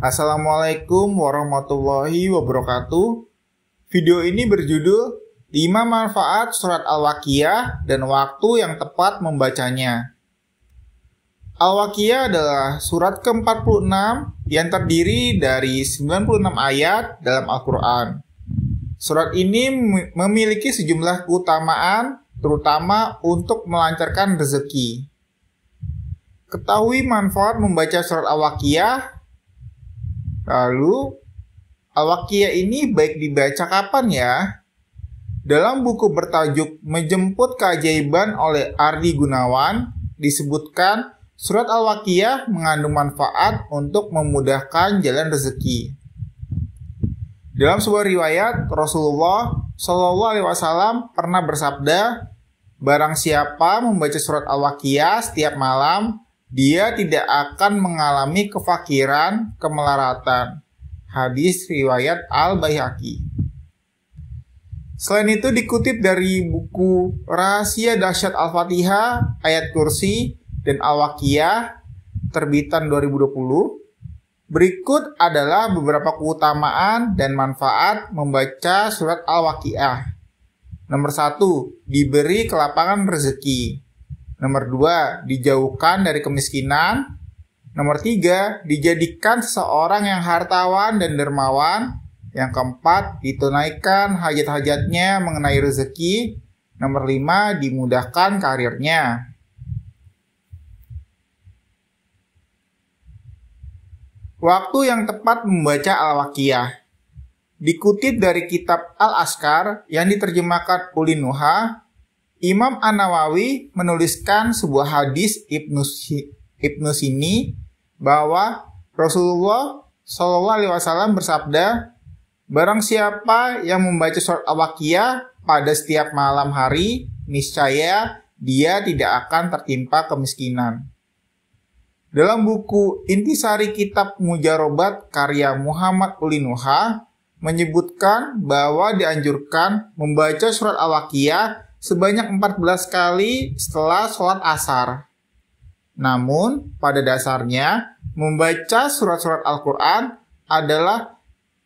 Assalamualaikum warahmatullahi wabarakatuh. Video ini berjudul 5 manfaat surat Al-Waqiyah dan waktu yang tepat membacanya. Al-Waqiyah adalah surat ke-46 yang terdiri dari 96 ayat dalam Al-Qur'an. Surat ini memiliki sejumlah keutamaan terutama untuk melancarkan rezeki. Ketahui manfaat membaca surat Al-Waqiyah Lalu awakia ini baik dibaca kapan ya? Dalam buku bertajuk Menjemput Keajaiban oleh Ardi Gunawan disebutkan surat awakia mengandung manfaat untuk memudahkan jalan rezeki. Dalam sebuah riwayat, Rasulullah SAW pernah bersabda, "Barang siapa membaca surat al setiap malam, dia tidak akan mengalami kefakiran, kemelaratan. Hadis riwayat Al-Baihaqi. Selain itu dikutip dari buku Rahasia Dahsyat Al-Fatihah, Ayat Kursi, dan Al-Waqiyah, terbitan 2020. Berikut adalah beberapa keutamaan dan manfaat membaca surat Al-Waqi'ah. Nomor 1, diberi kelapangan rezeki. Nomor dua, dijauhkan dari kemiskinan. Nomor tiga, dijadikan seorang yang hartawan dan dermawan. Yang keempat, ditunaikan hajat-hajatnya mengenai rezeki. Nomor lima, dimudahkan karirnya. Waktu yang tepat membaca Al-Waqiyah. Dikutip dari kitab Al-Askar yang diterjemahkan Ulinuha Nuha, Imam An-Nawawi menuliskan sebuah hadis Ibnu Ibnu Sini bahwa Rasulullah Shallallahu alaihi wasallam bersabda, "Barang siapa yang membaca surat Al-Waqiyah pada setiap malam hari, niscaya dia tidak akan tertimpa kemiskinan." Dalam buku Intisari Kitab Mujarobat karya Muhammad Ulinuha menyebutkan bahwa dianjurkan membaca surat Al-Waqiyah sebanyak 14 kali setelah sholat asar. Namun, pada dasarnya, membaca surat-surat Al-Quran adalah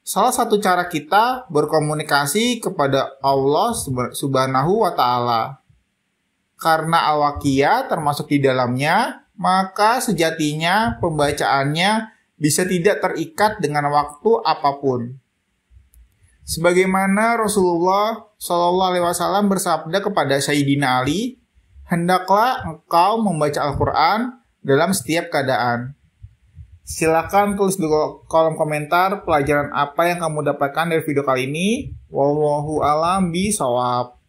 salah satu cara kita berkomunikasi kepada Allah Subhanahu wa Ta'ala. Karena al termasuk di dalamnya, maka sejatinya pembacaannya bisa tidak terikat dengan waktu apapun. Sebagaimana Rasulullah Shallallahu Alaihi Wasallam bersabda kepada Sayyidina Ali, hendaklah engkau membaca Al-Quran dalam setiap keadaan. Silakan tulis di kolom komentar pelajaran apa yang kamu dapatkan dari video kali ini. Wallahu alam bisawab.